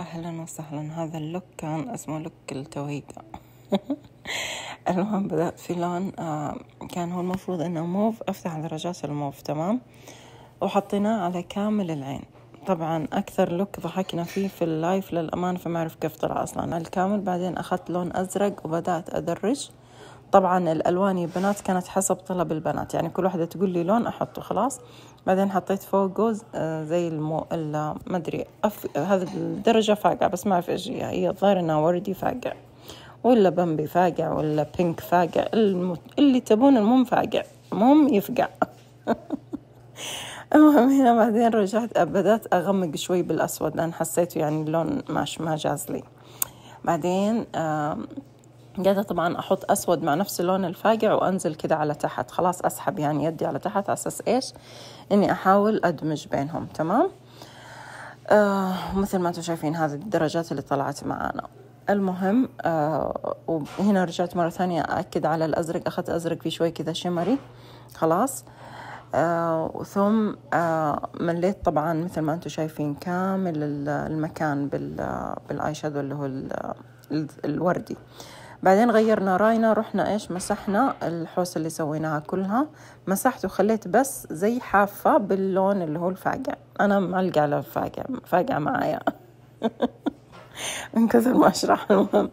أهلا وسهلا هذا اللوك كان اسمه لوك التويقة المهم بدأت في لون آه كان هو المفروض إنه موف أفتح درجات الموف تمام وحطيناه على كامل العين طبعا أكثر لوك ضحكنا فيه في اللايف للأمان فما أعرف كيف طلع أصلا الكامل بعدين أخذت لون أزرق وبدأت أدرج طبعا الالوان يا بنات كانت حسب طلب البنات يعني كل واحده تقول لي لون احطه خلاص بعدين حطيت فوقه آه، زي المو ما ادري أف... هذا الدرجه فاقعه بس ما اعرف ايش هي هي الظاهر انها وردي فاقع ولا بمبي فاقع ولا بينك فاقع الم... اللي تبون المهم فاقع المهم يفقع المهم هنا بعدين رجعت بدأت أغمق شوي بالأسود لأن حسيته يعني اللون ماش ما جاز لي بعدين آه قاعدة طبعا احط اسود مع نفس اللون الفاقع وانزل كده على تحت خلاص اسحب يعني يدي على تحت على اساس ايش اني احاول ادمج بينهم تمام آه مثل ما انتم شايفين هذه الدرجات اللي طلعت معانا المهم آه وهنا رجعت مرة ثانية أأكد على الأزرق أخذت أزرق في شوي كذا شمري خلاص آه ثم آه مليت طبعا مثل ما انتم شايفين كامل المكان بالآي شادو اللي هو الوردي آه بعدين غيرنا راينا رحنا ايش مسحنا الحوسه اللي سويناها كلها مسحت وخليت بس زي حافه باللون اللي هو الفاقع انا معلقه على الفاقع فاقع معايا من كثر ما اشرح المهم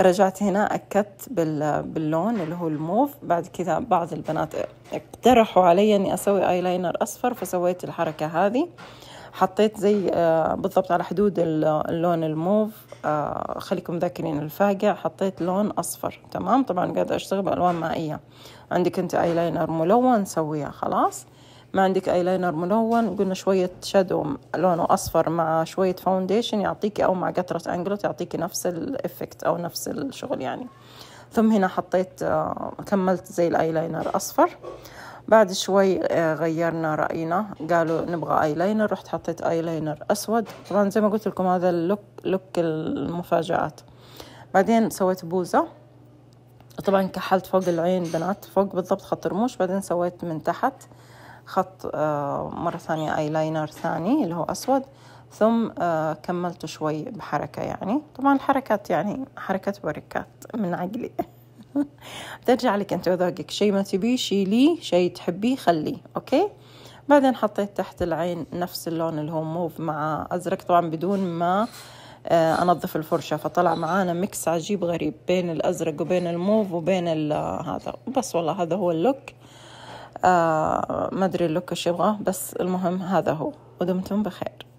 رجعت هنا اكدت باللون اللي هو الموف بعد كذا بعض البنات اقترحوا علي اني اسوي ايلاينر اصفر فسويت الحركه هذه آه حطيت زي آه، بالضبط على حدود اللون الموف آه، خليكم ذاكرين الفاقع حطيت لون أصفر تمام طبعا قاعدة أشتغل بألوان مائية عندك أنت أيلاينر ملون سويها خلاص ما عندك ايلاينر ملون قلنا شوية شادو لونه أصفر مع شوية فاونديشن يعطيكي أو مع قطرة أنجلوت تعطيكي نفس الإفكت أو نفس الشغل يعني ثم هنا حطيت آه، كملت زي الأيلاينر أصفر بعد شوي آه، غيرنا رأينا قالوا نبغى لاينر رحت حطيت لاينر اسود طبعا زي ما قلت لكم هذا اللوك لوك المفاجآت بعدين سويت بوزة طبعا كحلت فوق العين بنات فوق بالضبط خط رموش بعدين سويت من تحت خط آه، مرة ثانية لاينر ثاني اللي هو اسود ثم آه، كملته شوي بحركة يعني طبعا الحركات يعني حركات بركات من عقلي ترجع لك انت وذوقك شيء ما تبيه شيليه شيء تحبيه خليه اوكي بعدين حطيت تحت العين نفس اللون اللي هو موف مع ازرق طبعا بدون ما آه، انظف الفرشه فطلع معانا ميكس عجيب غريب بين الازرق وبين الموف وبين آه، هذا بس والله هذا هو اللوك آه ما ادري اللوك ايش يبغاه بس المهم هذا هو ودمتم بخير